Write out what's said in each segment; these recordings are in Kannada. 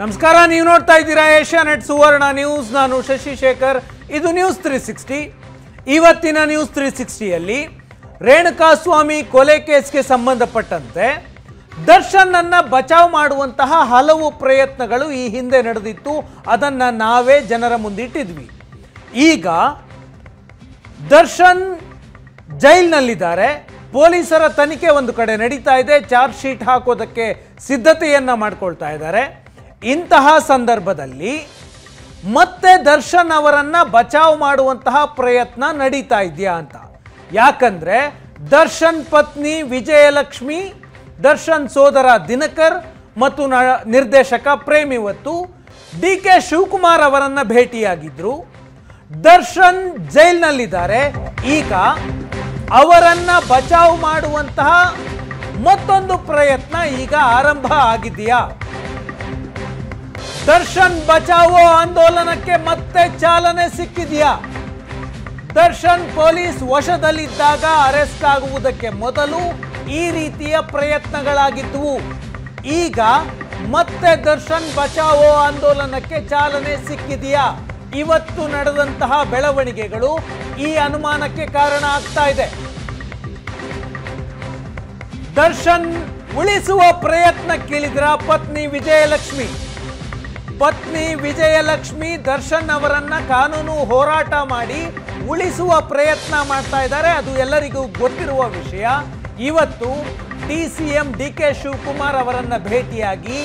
ನಮಸ್ಕಾರ ನೀವು ನೋಡ್ತಾ ಇದ್ದೀರಾ ಏಷ್ಯಾ ನೆಟ್ ಸುವರ್ಣ ನ್ಯೂಸ್ ನಾನು ಶಶಿಶೇಖರ್ ಇದು ನ್ಯೂಸ್ ತ್ರೀ ಸಿಕ್ಸ್ಟಿ ಇವತ್ತಿನ ನ್ಯೂಸ್ ತ್ರೀ ಸಿಕ್ಸ್ಟಿಯಲ್ಲಿ ರೇಣುಕಾಸ್ವಾಮಿ ಕೊಲೆ ಕೇಸ್ಗೆ ಸಂಬಂಧಪಟ್ಟಂತೆ ದರ್ಶನನ್ನು ಬಚಾವ್ ಮಾಡುವಂತಹ ಹಲವು ಪ್ರಯತ್ನಗಳು ಈ ಹಿಂದೆ ನಡೆದಿತ್ತು ಅದನ್ನು ನಾವೇ ಜನರ ಮುಂದಿಟ್ಟಿದ್ವಿ ಈಗ ದರ್ಶನ್ ಜೈಲ್ನಲ್ಲಿದ್ದಾರೆ ಪೊಲೀಸರ ತನಿಖೆ ಒಂದು ಕಡೆ ನಡೀತಾ ಇದೆ ಚಾರ್ಜ್ ಶೀಟ್ ಹಾಕೋದಕ್ಕೆ ಸಿದ್ಧತೆಯನ್ನು ಮಾಡ್ಕೊಳ್ತಾ ಇದ್ದಾರೆ ಇಂತಹ ಸಂದರ್ಭದಲ್ಲಿ ಮತ್ತೆ ದರ್ಶನ್ ಅವರನ್ನು ಬಚಾವ್ ಮಾಡುವಂತಹ ಪ್ರಯತ್ನ ನಡೀತಾ ಇದೆಯಾ ಅಂತ ಯಾಕಂದರೆ ದರ್ಶನ್ ಪತ್ನಿ ವಿಜಯಲಕ್ಷ್ಮಿ ದರ್ಶನ್ ಸೋದರ ದಿನಕರ್ ಮತ್ತು ನಿರ್ದೇಶಕ ಪ್ರೇಮ್ ಇವತ್ತು ಡಿ ಕೆ ಶಿವಕುಮಾರ್ ಅವರನ್ನು ಭೇಟಿಯಾಗಿದ್ದರು ದರ್ಶನ್ ಜೈಲ್ನಲ್ಲಿದ್ದಾರೆ ಈಗ ಅವರನ್ನು ಬಚಾವ್ ಮಾಡುವಂತಹ ಮತ್ತೊಂದು ಪ್ರಯತ್ನ ಈಗ ಆರಂಭ ಆಗಿದೆಯಾ ದರ್ಶನ್ ಬಚಾವೋ ಆಂದೋಲನಕ್ಕೆ ಮತ್ತೆ ಚಾಲನೆ ಸಿಕ್ಕಿದೆಯಾ ದರ್ಶನ್ ಪೊಲೀಸ್ ವಶದಲ್ಲಿದ್ದಾಗ ಅರೆಸ್ಟ್ ಆಗುವುದಕ್ಕೆ ಮೊದಲು ಈ ರೀತಿಯ ಪ್ರಯತ್ನಗಳಾಗಿದ್ದುವು ಈಗ ಮತ್ತೆ ದರ್ಶನ್ ಬಚಾವೋ ಆಂದೋಲನಕ್ಕೆ ಚಾಲನೆ ಸಿಕ್ಕಿದೆಯಾ ಇವತ್ತು ನಡೆದಂತಹ ಬೆಳವಣಿಗೆಗಳು ಈ ಅನುಮಾನಕ್ಕೆ ಕಾರಣ ಆಗ್ತಾ ಇದೆ ದರ್ಶನ್ ಉಳಿಸುವ ಪ್ರಯತ್ನಕ್ಕಿಳಿದ್ರ ಪತ್ನಿ ವಿಜಯಲಕ್ಷ್ಮಿ ಪತ್ನಿ ವಿಜಯಲಕ್ಷ್ಮಿ ದರ್ಶನ್ ಅವರನ್ನ ಕಾನೂನು ಹೋರಾಟ ಮಾಡಿ ಉಳಿಸುವ ಪ್ರಯತ್ನ ಮಾಡ್ತಾ ಇದ್ದಾರೆ ಅದು ಎಲ್ಲರಿಗೂ ಗೊತ್ತಿರುವ ವಿಷಯ ಇವತ್ತು D C M D K Shivakumar ಅವರನ್ನ ಭೇಟಿಯಾಗಿ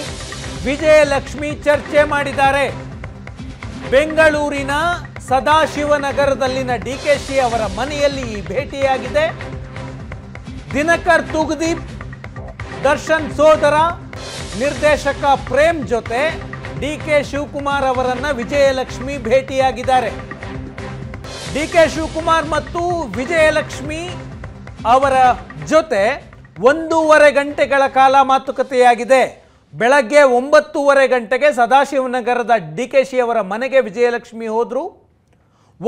ವಿಜಯಲಕ್ಷ್ಮಿ ಚರ್ಚೆ ಮಾಡಿದ್ದಾರೆ ಬೆಂಗಳೂರಿನ ಸದಾಶಿವನಗರದಲ್ಲಿನ ಡಿ ಕೆ ಶಿ ಅವರ ಮನೆಯಲ್ಲಿ ಈ ಭೇಟಿಯಾಗಿದೆ ದಿನಕರ್ ತುಗ್ದೀಪ್ ದರ್ಶನ್ ಸೋದರ ನಿರ್ದೇಶಕ ಪ್ರೇಮ್ ಜೊತೆ ಡಿ ಕೆ ಶಿವಕುಮಾರ್ ಅವರನ್ನ ವಿಜಯಲಕ್ಷ್ಮಿ ಭೇಟಿಯಾಗಿದ್ದಾರೆ ಡಿ ಕೆ ಶಿವಕುಮಾರ್ ಮತ್ತು ವಿಜಯಲಕ್ಷ್ಮಿ ಅವರ ಜೊತೆ ಒಂದೂವರೆ ಗಂಟೆಗಳ ಕಾಲ ಮಾತುಕತೆಯಾಗಿದೆ ಬೆಳಗ್ಗೆ ಒಂಬತ್ತೂವರೆ ಗಂಟೆಗೆ ಸದಾಶಿವನಗರದ ಡಿ ಕೆ ಶಿ ಅವರ ಮನೆಗೆ ವಿಜಯಲಕ್ಷ್ಮಿ ಹೋದರು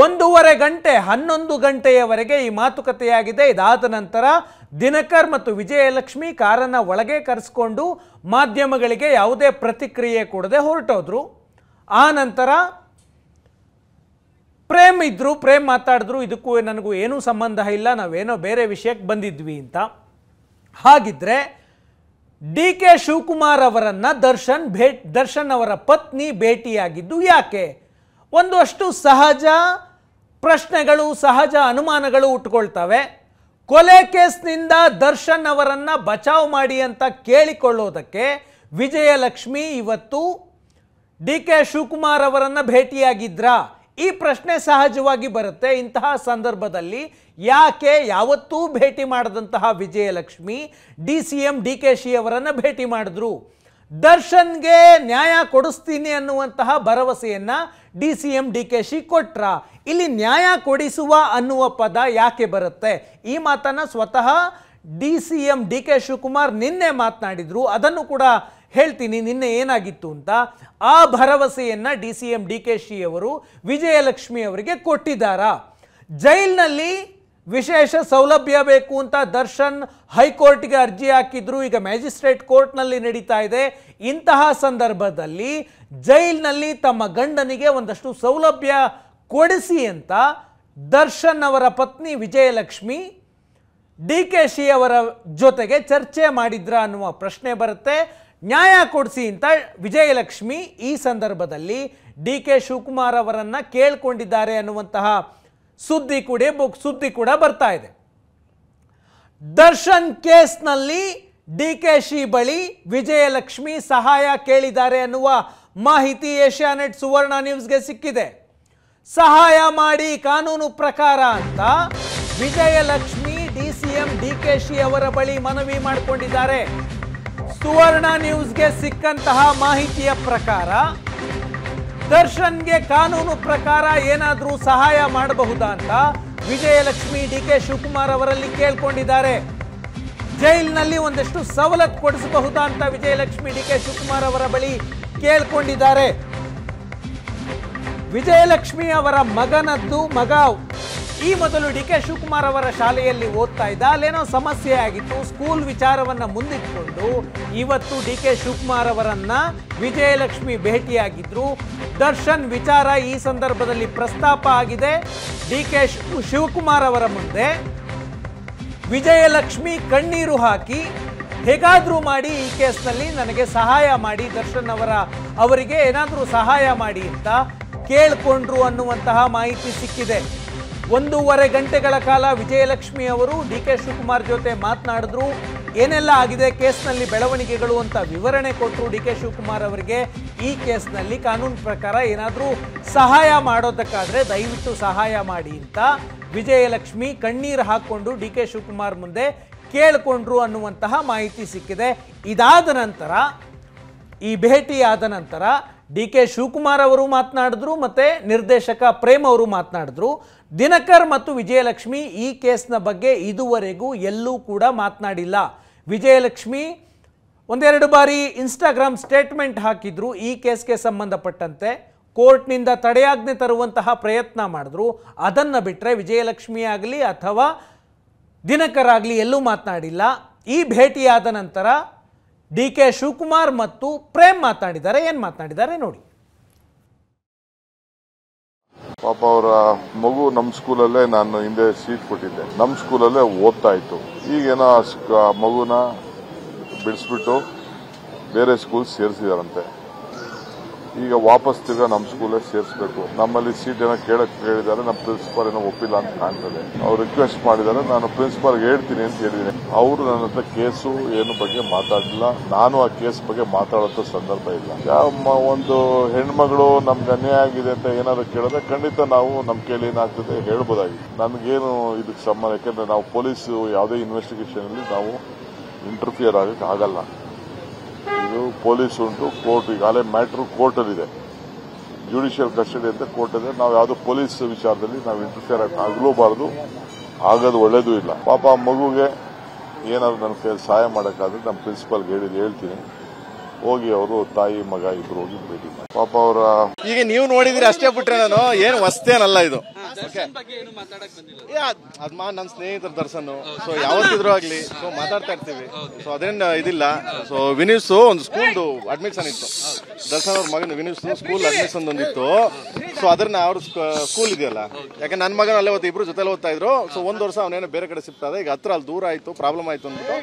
ಒಂದೂವರೆ ಗಂಟೆ ಹನ್ನೊಂದು ಗಂಟೆಯವರೆಗೆ ಈ ಮಾತುಕತೆಯಾಗಿದೆ ಇದಾದ ನಂತರ ದಿನಕರ್ ಮತ್ತು ವಿಜಯಲಕ್ಷ್ಮಿ ಕಾರನ್ನು ಒಳಗೆ ಕರೆಸ್ಕೊಂಡು ಮಾಧ್ಯಮಗಳಿಗೆ ಯಾವುದೇ ಪ್ರತಿಕ್ರಿಯೆ ಕೊಡದೆ ಹೊರಟೋದ್ರು ಆ ನಂತರ ಪ್ರೇಮ್ ಇದ್ದರು ಪ್ರೇಮ್ ಮಾತಾಡಿದ್ರು ಇದಕ್ಕೂ ನನಗೂ ಏನೂ ಸಂಬಂಧ ಇಲ್ಲ ನಾವೇನೋ ಬೇರೆ ವಿಷಯಕ್ಕೆ ಬಂದಿದ್ವಿ ಅಂತ ಹಾಗಿದ್ರೆ ಡಿ ಕೆ ಶಿವಕುಮಾರ್ ಅವರನ್ನು ದರ್ಶನ್ ಭೇಟ್ ದರ್ಶನ್ ಅವರ ಪತ್ನಿ ಭೇಟಿಯಾಗಿದ್ದು ಯಾಕೆ ಒಂದಷ್ಟು ಸಹಜ ಪ್ರಶ್ನೆಗಳು ಸಹಜ ಅನುಮಾನಗಳು ಉಟ್ಕೊಳ್ತವೆ ಕೊಲೆ ಕೇಸ್ನಿಂದ ದರ್ಶನ್ ಅವರನ್ನ ಬಚಾವ್ ಮಾಡಿ ಅಂತ ಕೇಳಿಕೊಳ್ಳೋದಕ್ಕೆ ವಿಜಯಲಕ್ಷ್ಮಿ ಇವತ್ತು ಡಿ ಕೆ ಶಿವಕುಮಾರ್ ಅವರನ್ನ ಭೇಟಿಯಾಗಿದ್ರಾ ಈ ಪ್ರಶ್ನೆ ಸಹಜವಾಗಿ ಬರುತ್ತೆ ಇಂತಹ ಸಂದರ್ಭದಲ್ಲಿ ಯಾಕೆ ಯಾವತ್ತೂ ಭೇಟಿ ಮಾಡದಂತಹ Vijayalakshmi D C M D K Shi ಅವರನ್ನು ಭೇಟಿ ಮಾಡಿದ್ರು ದರ್ಶನ್ಗೆ ನ್ಯಾಯ ಕೊಡಿಸ್ತೀನಿ ಅನ್ನುವಂತಹ ಭರವಸೆಯನ್ನು D C M D K Shi ಕೊಟ್ರ ಇಲ್ಲಿ ನ್ಯಾಯ ಕೊಡಿಸುವ ಅನ್ನುವ ಪದ ಯಾಕೆ ಬರುತ್ತೆ ಈ ಮಾತನ್ನು ಸ್ವತಃ D C M D K Shivakumar ನಿನ್ನೆ ಮಾತನಾಡಿದರು ಅದನ್ನು ಕೂಡ ಹೇಳ್ತೀನಿ ನಿನ್ನೆ ಏನಾಗಿತ್ತು ಅಂತ ಆ ಭರವಸೆಯನ್ನು D C M D K Shi ಅವರು ವಿಜಯಲಕ್ಷ್ಮಿ ಅವರಿಗೆ ಕೊಟ್ಟಿದ್ದಾರಾ ಜೈಲ್ನಲ್ಲಿ ವಿಶೇಷ ಸೌಲಭ್ಯ ಬೇಕು ಅಂತ ದರ್ಶನ್ ಹೈಕೋರ್ಟ್ಗೆ ಅರ್ಜಿ ಹಾಕಿದ್ರು ಈಗ ಮ್ಯಾಜಿಸ್ಟ್ರೇಟ್ ಕೋರ್ಟ್ನಲ್ಲಿ ನಡೀತಾ ಇದೆ ಇಂತಹ ಸಂದರ್ಭದಲ್ಲಿ ಜೈಲಿನಲ್ಲಿ ತಮ್ಮ ಗಂಡನಿಗೆ ಒಂದಷ್ಟು ಸೌಲಭ್ಯ ಕೊಡಿಸಿ ಅಂತ ದರ್ಶನ್ ಅವರ ಪತ್ನಿ ವಿಜಯಲಕ್ಷ್ಮಿ ಡಿ ಕೆ ಶಿ ಅವರ ಜೊತೆಗೆ ಚರ್ಚೆ ಮಾಡಿದ್ರ ಅನ್ನುವ ಪ್ರಶ್ನೆ ಬರುತ್ತೆ ನ್ಯಾಯ ಕೊಡಿಸಿ ಅಂತ ವಿಜಯಲಕ್ಷ್ಮಿ ಈ ಸಂದರ್ಭದಲ್ಲಿ ಡಿ ಕೆ ಶಿವಕುಮಾರ್ ಅವರನ್ನು ಕೇಳಿಕೊಂಡಿದ್ದಾರೆ ಅನ್ನುವಂತಹ ಸುದ್ದಿ ಕೂಡ ಬುಕ್ ಸುದ್ದಿ ಕೂಡ ಬರ್ತಾ ಇದೆ ದರ್ಶನ್ ಕೇಸ್ನಲ್ಲಿ ಡಿ ಕೆ ಶಿ ಬಳಿ ವಿಜಯಲಕ್ಷ್ಮಿ ಸಹಾಯ ಕೇಳಿದ್ದಾರೆ ಅನ್ನುವ ಮಾಹಿತಿ ಏಷ್ಯಾನೆಟ್ ಸುವರ್ಣ ನ್ಯೂಸ್ಗೆ ಸಿಕ್ಕಿದೆ ಸಹಾಯ ಮಾಡಿ ಕಾನೂನು ಪ್ರಕಾರ ಅಂತ Vijayalakshmi D C M D K Shi ಅವರ ಬಳಿ ಮನವಿ ಮಾಡಿಕೊಂಡಿದ್ದಾರೆ ಸುವರ್ಣ ನ್ಯೂಸ್ಗೆ ಸಿಕ್ಕಂತಹ ಮಾಹಿತಿಯ ಪ್ರಕಾರ ದರ್ಶನ್ಗೆ ಕಾನೂನು ಪ್ರಕಾರ ಏನಾದರೂ ಸಹಾಯ ಮಾಡಬಹುದಾ ಅಂತ ವಿಜಯಲಕ್ಷ್ಮಿ ಡಿ ಕೆ ಶಿವಕುಮಾರ್ ಅವರಲ್ಲಿ ಕೇಳ್ಕೊಂಡಿದ್ದಾರೆ ಜೈಲಿನಲ್ಲಿ ಒಂದಷ್ಟು ಸವಲತ್ತು ಕೊಡಿಸಬಹುದಾ ಅಂತ ವಿಜಯಲಕ್ಷ್ಮಿ ಡಿ ಕೆ ಶಿವಕುಮಾರ್ ಅವರ ಬಳಿ ಕೇಳ್ಕೊಂಡಿದ್ದಾರೆ ವಿಜಯಲಕ್ಷ್ಮಿ ಅವರ ಮಗನದ್ದು ಮಗ ಈ ಮೊದಲು ಡಿ ಕೆ ಶಿವಕುಮಾರ್ ಅವರ ಶಾಲೆಯಲ್ಲಿ ಓದ್ತಾ ಇದ್ದ ಅಲ್ಲೇನೋ ಸಮಸ್ಯೆ ಆಗಿತ್ತು ಸ್ಕೂಲ್ ವಿಚಾರವನ್ನು ಮುಂದಿಟ್ಟುಕೊಂಡು ಇವತ್ತು ಡಿ ಕೆ ಶಿವಕುಮಾರ್ ಅವರನ್ನ ವಿಜಯಲಕ್ಷ್ಮಿ ಭೇಟಿಯಾಗಿದ್ರು ದರ್ಶನ್ ವಿಚಾರ ಈ ಸಂದರ್ಭದಲ್ಲಿ ಪ್ರಸ್ತಾಪ ಆಗಿದೆ ಡಿ ಕೆ ಶಿವಕುಮಾರ್ ಅವರ ಮುಂದೆ ವಿಜಯಲಕ್ಷ್ಮಿ ಕಣ್ಣೀರು ಹಾಕಿ ಹೇಗಾದರೂ ಮಾಡಿ ಈ ಕೇಸ್ನಲ್ಲಿ ನನಗೆ ಸಹಾಯ ಮಾಡಿ ದರ್ಶನ್ ಅವರ ಅವರಿಗೆ ಏನಾದರೂ ಸಹಾಯ ಮಾಡಿ ಅಂತ ಕೇಳಿಕೊಂಡ್ರು ಅನ್ನುವಂತಹ ಮಾಹಿತಿ ಸಿಕ್ಕಿದೆ ಒಂದೂವರೆ ಗಂಟೆಗಳ ಕಾಲ ವಿಜಯಲಕ್ಷ್ಮಿ ಅವರು ಡಿ ಕೆ ಶಿವಕುಮಾರ್ ಜೊತೆ ಮಾತನಾಡಿದ್ರು ಏನೆಲ್ಲ ಆಗಿದೆ ಕೇಸ್ನಲ್ಲಿ ಬೆಳವಣಿಗೆಗಳು ಅಂತ ವಿವರಣೆ ಕೊಟ್ಟರು ಡಿ ಕೆ ಶಿವಕುಮಾರ್ ಅವರಿಗೆ ಈ ಕೇಸ್ನಲ್ಲಿ ಕಾನೂನು ಪ್ರಕಾರ ಏನಾದರೂ ಸಹಾಯ ಮಾಡೋದಕ್ಕಾದರೆ ದಯವಿಟ್ಟು ಸಹಾಯ ಮಾಡಿ ಅಂತ ವಿಜಯಲಕ್ಷ್ಮಿ ಕಣ್ಣೀರು ಹಾಕ್ಕೊಂಡು ಡಿ ಕೆ ಶಿವಕುಮಾರ್ ಮುಂದೆ ಕೇಳಿಕೊಂಡ್ರು ಅನ್ನುವಂತಹ ಮಾಹಿತಿ ಸಿಕ್ಕಿದೆ ಇದಾದ ನಂತರ ಈ ಭೇಟಿಯಾದ ನಂತರ ಡಿ ಕೆ ಶಿವಕುಮಾರ್ ಅವರು ಮಾತನಾಡಿದ್ರು ಮತ್ತು ನಿರ್ದೇಶಕ ಪ್ರೇಮ್ ಅವರು ಮಾತನಾಡಿದ್ರು ದಿನಕರ್ ಮತ್ತು ವಿಜಯಲಕ್ಷ್ಮಿ ಈ ಕೇಸ್ನ ಬಗ್ಗೆ ಇದುವರೆಗೂ ಎಲ್ಲೂ ಕೂಡ ಮಾತನಾಡಿಲ್ಲ ವಿಜಯಲಕ್ಷ್ಮಿ ಒಂದೆರಡು ಬಾರಿ ಇನ್ಸ್ಟಾಗ್ರಾಮ್ ಸ್ಟೇಟ್ಮೆಂಟ್ ಹಾಕಿದ್ರು ಈ ಕೇಸ್ಗೆ ಸಂಬಂಧಪಟ್ಟಂತೆ ಕೋರ್ಟ್ನಿಂದ ತಡೆಯಾಜ್ಞೆ ತರುವಂತಹ ಪ್ರಯತ್ನ ಮಾಡಿದ್ರು ಅದನ್ನು ಬಿಟ್ಟರೆ ವಿಜಯಲಕ್ಷ್ಮಿ ಆಗಲಿ ಅಥವಾ ದಿನಕರ್ ಆಗಲಿ ಎಲ್ಲೂ ಮಾತನಾಡಿಲ್ಲ ಈ ಭೇಟಿಯಾದ ನಂತರ ಡಿ ಕೆ ಶಿವಕುಮಾರ್ ಮತ್ತು ಪ್ರೇಮ್ ಮಾತಾಡಿದ್ದಾರೆ ಏನು ಮಾತನಾಡಿದ್ದಾರೆ ನೋಡಿ ಪಾಪ ಅವರ ಮಗು ನಮ್ಮ ಸ್ಕೂಲಲ್ಲೇ ನಾನು ಹಿಂದೆ ಸೀಟ್ ಕೊಟ್ಟಿದ್ದೆ ನಮ್ಮ ಸ್ಕೂಲಲ್ಲೇ ಓದ್ತಾ ಇತ್ತು ಈಗೇನೋ ಮಗುನ ಬಿಡಿಸ್ಬಿಟ್ಟು ಬೇರೆ ಸ್ಕೂಲ್ ಸೇರಿಸಿದಾರಂತೆ ಈಗ ವಾಪಸ್ ತಿರ್ಗಾ ನಮ್ಮ ಸ್ಕೂಲೇ ಸೇರಿಸಬೇಕು ನಮ್ಮಲ್ಲಿ ಸೀಟ್ ಏನೋ ಕೇಳಕ್ಕೆ ಹೇಳಿದ್ದಾರೆ ನಮ್ಮ ಪ್ರಿನ್ಸಿಪಾಲ್ ಏನೋ ಒಪ್ಪಿಲ್ಲ ಅಂತ ಕಾಣ್ತದೆ ಅವ್ರು ರಿಕ್ವೆಸ್ಟ್ ಮಾಡಿದ್ದಾರೆ ನಾನು ಪ್ರಿನ್ಸಿಪಾಲ್ ಹೇಳ್ತೀನಿ ಅಂತ ಹೇಳಿದ್ದೀನಿ ಅವರು ನನ್ನ ಹತ್ರ ಕೇಸು ಏನು ಬಗ್ಗೆ ಮಾತಾಡಲಿಲ್ಲ ನಾನು ಆ ಕೇಸ್ ಬಗ್ಗೆ ಮಾತಾಡೋಂಥ ಸಂದರ್ಭ ಇಲ್ಲ ಒಂದು ಹೆಣ್ಮಗಳು ನಮ್ಗೆ ಅನ್ಯಾಯ ಆಗಿದೆ ಅಂತ ಏನಾದ್ರು ಕೇಳಿದ್ರೆ ಖಂಡಿತ ನಾವು ನಮ್ಮ ಕೈಲಿ ಏನಾಗ್ತದೆ ಹೇಳ್ಬೋದಾಗಿದೆ ನನಗೇನು ಇದಕ್ಕೆ ಸಂಬಂಧ ಯಾಕೆಂದ್ರೆ ನಾವು ಪೊಲೀಸು ಯಾವುದೇ ಇನ್ವೆಸ್ಟಿಗೇಷನ್ ಅಲ್ಲಿ ನಾವು ಇಂಟರ್ಫಿಯರ್ ಆಗಕ್ಕೆ ಆಗಲ್ಲ ಇದು ಪೊಲೀಸ್ ಉಂಟು ಕೋರ್ಟ್ ಮ್ಯಾಟ್ರ್ ಮ್ಯಾಟ್ರು ಇದೆ ಜುಡಿಷಿಯಲ್ ಕಸ್ಟಡಿ ಅಂತ ಕೋರ್ಟ್ ಇದೆ ನಾವು ಯಾವುದೋ ಪೊಲೀಸ್ ವಿಚಾರದಲ್ಲಿ ನಾವು ಇಂಟರ್ಫಿಯರ್ ಆಗಲೂಬಾರದು ಆಗೋದು ಒಳ್ಳೇದು ಇಲ್ಲ ಪಾಪ ಆ ಮಗುಗೆ ಏನಾದ್ರು ನನ್ನ ಕೈ ಸಹಾಯ ಮಾಡೋಕ್ಕಾದ್ರೆ ನಮ್ಮ ಪ್ರಿನ್ಸಿಪಾಲ್ಗೆ ಹೇಳಿದ್ದು ಹೇಳ್ತೀನಿ ಹೋಗಿ ಅವರು ತಾಯಿ ಮಗ ಇಬ್ರು ಹೋಗಿ ಭೇಟಿ ಮಾಡಿ ಪಾಪ ಅವರ ಈಗ ನೀವು ನೋಡಿದಿರಿ ಅಷ್ಟೇ ಬಿಟ್ರೆ ನಾನು ಏನು ವಸ್ತೇನಲ್ಲ ಇದು ಅದ್ ನನ್ ನನ್ನ ಸ್ನೇಹಿತರ ದರ್ಶನ್ ಸೊ ಯಾವತ್ತಿದ್ರು ಆಗ್ಲಿ ಸೊ ಮಾತಾಡ್ತಾ ಇರ್ತೀವಿ ಸೊ ಅದೇನು ಇದಿಲ್ಲ ಸೊ ವಿನೀಶ್ ಒಂದು ಸ್ಕೂಲ್ದು ಅಡ್ಮಿಷನ್ ಇತ್ತು ದರ್ಶನ್ ಅವ್ರ ಮಗನ ವಿನೀಸ್ ಸ್ಕೂಲ್ ಅಡ್ಮಿಷನ್ ಒಂದಿತ್ತು ಸೊ ಅದನ್ನ ಅವ್ರ ಸ್ಕೂಲ್ ಇದೆಯಲ್ಲ ಯಾಕೆ ನನ್ನ ಮಗನ ಅಲ್ಲೇ ಓದ್ತಾ ಇಬ್ರು ಜೊತೆಲಿ ಓದ್ತಾ ಇದ್ರು ಸೊ ಒಂದ್ ವರ್ಷ ಅವನೇನೋ ಬೇರೆ ಕಡೆ ಸಿಗ್ತಾ ಈಗ ಹತ್ರ ಅಲ್ಲಿ ದೂರ ಆಯ್ತು ಪ್ರಾಬ್ಲಮ್ ಆಯ್ತು ಅಂದ್ಬಿಟ್ಟು